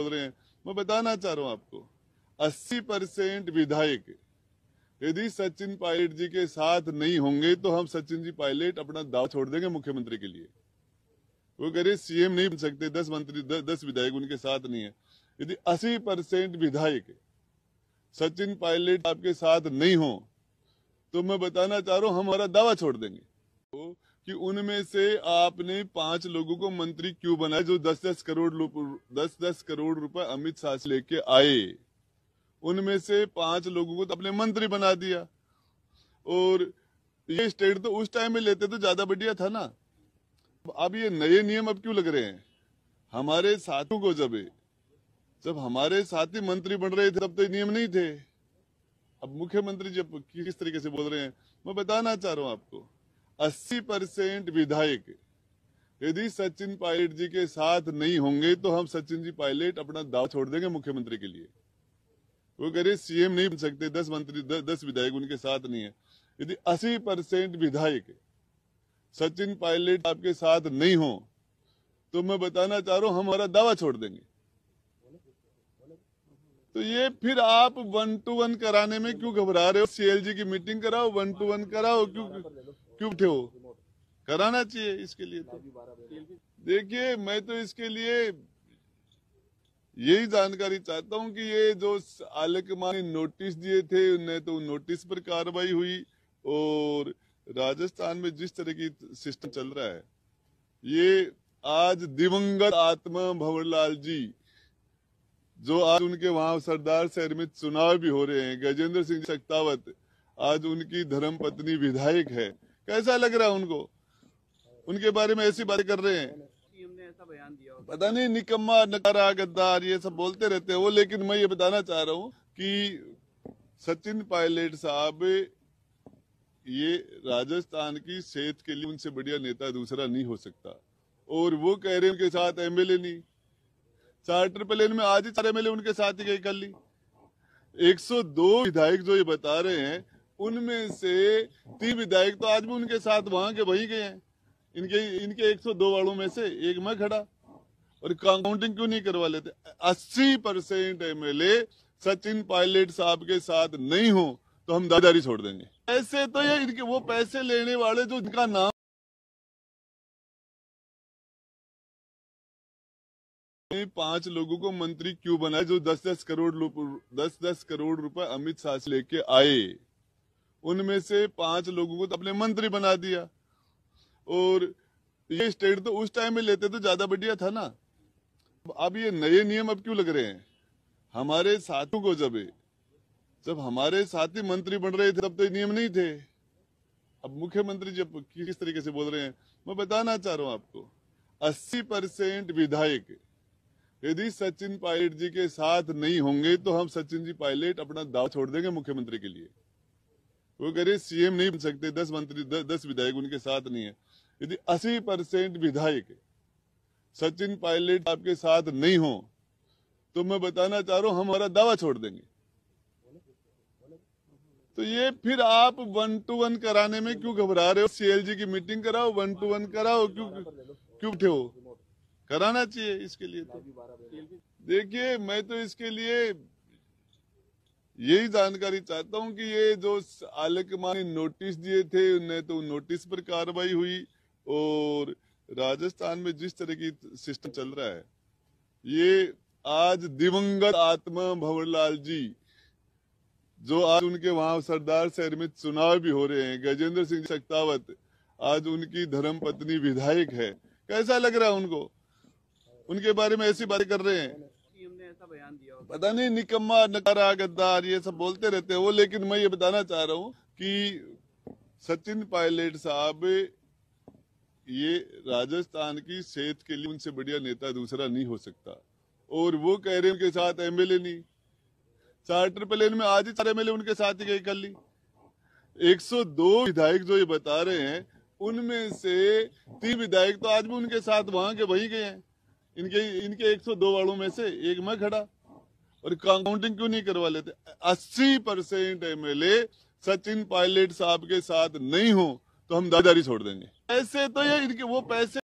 बोल रहे हैं मैं बताना चाह रहा हूं आपको 80 परसेंट विधायक यदि सचिन पायलट जी के साथ नहीं होंगे तो हम सचिन जी पायलट अपना दाव छोड़ देंगे मुख्यमंत्री के लिए वो कह रहे सीएम नहीं बन सकते दस मंत्री द, दस विधायक उनके साथ नहीं है यदि अस्सी परसेंट विधायक सचिन पायलट आपके साथ नहीं हो तो मैं बताना चाह रहा हूं हमारा दावा छोड़ देंगे तो कि उनमें से आपने पांच लोगों को मंत्री क्यों बनाया जो दस दस करोड़ दस दस करोड़ रुपए अमित शाह से लेके आए उनमें से पांच लोगों को तो अपने मंत्री बना दिया और ये स्टेट तो उस टाइम में लेते तो ज्यादा बढ़िया था ना अब ये नए नियम अब क्यों लग रहे हैं हमारे साथियों को जब जब हमारे साथी मंत्री बन रहे थे तब तो नियम नहीं थे अब मुख्यमंत्री जब किस तरीके से बोल रहे हैं मैं बताना चाह रहा हूं आपको अस्सी परसेंट विधायक यदि सचिन पायलट जी के साथ नहीं होंगे तो हम सचिन जी पायलट अपना दाव छोड़ देंगे मुख्यमंत्री के लिए वो कह रहे सीएम नहीं बन सकते दस मंत्री द, दस विधायक उनके साथ नहीं है यदि अस्सी परसेंट विधायक सचिन पायलट आपके साथ नहीं हो तो मैं बताना चाह रहा हूं हमारा दावा छोड़ देंगे तो ये फिर आप वन टू वन कराने में क्यों घबरा रहे हो सीएलजी की मीटिंग कराओ वन टू वन कराओ क्यों क्यों थे वो कराना चाहिए इसके लिए तो देखिए मैं तो इसके लिए यही जानकारी चाहता हूं कि ये जो आलकमा ने नोटिस दिए थे उन्हें तो नोटिस पर कार्रवाई हुई और राजस्थान में जिस तरह की सिस्टम चल रहा है ये आज दिवंगत आत्मा भंवरलाल जी जो आज उनके वहां सरदार शहर में चुनाव भी हो रहे हैं गजेंद्र सिंह शक्तावत आज उनकी धर्म पत्नी विधायक है कैसा लग रहा है उनको उनके बारे में ऐसी बातें कर रहे हैं पता नहीं निकम्मा नकारा गद्दार ये सब बोलते रहते हैं वो लेकिन मैं ये बताना चाह रहा हूँ कि सचिन पायलट साहब ये राजस्थान की सेहत के लिए उनसे बढ़िया नेता दूसरा नहीं हो सकता और वो कह रहे हैं उनके साथ एमएलए नहीं चार्टर प्लेन में आज ही चार एमएलए उनके साथ ही गई कल ली दो विधायक जो ये बता रहे हैं उनमें से तीन विधायक तो आज भी उनके साथ वहां के वहीं गए हैं इनके इनके 102 वालों में से एक मैं खड़ा और काउंटिंग क्यों नहीं करवा लेते 80 परसेंट एमएलए सचिन पायलट साहब के साथ नहीं हो तो हम दादारी छोड़ देंगे पैसे तो ये इनके वो पैसे लेने वाले जो इनका नाम पांच लोगों को मंत्री क्यों बनाए जो दस दस करोड़ दस दस करोड़ रुपए अमित शाह लेके आए उनमें से पांच लोगों को तो अपने मंत्री बना दिया और ये स्टेट तो उस टाइम में लेते तो ज्यादा बढ़िया था ना अब ये नए नियम अब क्यों लग रहे हैं हमारे साथियों को जब जब हमारे साथी मंत्री बन रहे थे तब तो नियम नहीं थे अब मुख्यमंत्री जब किस तरीके से बोल रहे हैं मैं बताना चाह रहा हूं आपको 80 परसेंट विधायक यदि सचिन पायलट जी के साथ नहीं होंगे तो हम सचिन जी पायलट अपना दाव छोड़ देंगे मुख्यमंत्री के लिए वो कह रहे सीएम नहीं बन सकते दस मंत्री द, दस विधायक उनके साथ नहीं है यदि अस्सी परसेंट विधायक सचिन पायलट आपके साथ नहीं हो तो मैं बताना चाह रहा हूं हमारा दावा छोड़ देंगे तो ये फिर आप वन टू वन कराने में क्यों घबरा रहे हो सीएलजी की मीटिंग कराओ वन टू वन कराओ क्यों क्यों उठे हो कराना चाहिए इसके लिए तो देखिए मैं तो इसके लिए यही जानकारी चाहता हूं कि ये जो आलकमा ने नोटिस दिए थे उन्हें तो नोटिस पर कार्रवाई हुई और राजस्थान में जिस तरह की सिस्टम चल रहा है ये आज दिवंगत आत्मा भंवरलाल जी जो आज उनके वहां सरदार शहर में चुनाव भी हो रहे हैं गजेंद्र सिंह शक्तावत आज उनकी धर्म पत्नी विधायक है कैसा लग रहा है उनको उनके बारे में ऐसी बातें कर रहे हैं पता नहीं निकम्मा नकारा गद्दार ये सब बोलते रहते हैं वो लेकिन मैं ये बताना चाह रहा हूँ कि सचिन पायलट साहब ये राजस्थान की सेहत के लिए उनसे बढ़िया नेता दूसरा नहीं हो सकता और वो कह रहे उनके साथ एमएलए नहीं चार्टर प्लेन में आज ही चार एमएलए उनके साथ ही गई कर ली 102 विधायक जो ये बता रहे हैं उनमें से तीन विधायक तो आज भी उनके साथ वहां के वही गए हैं इनके इनके 102 वालों में से एक मैं खड़ा और काउंटिंग क्यों नहीं करवा लेते 80 परसेंट एमएलए सचिन पायलट साहब के साथ नहीं हो तो हम दादारी छोड़ देंगे ऐसे तो ये इनके वो पैसे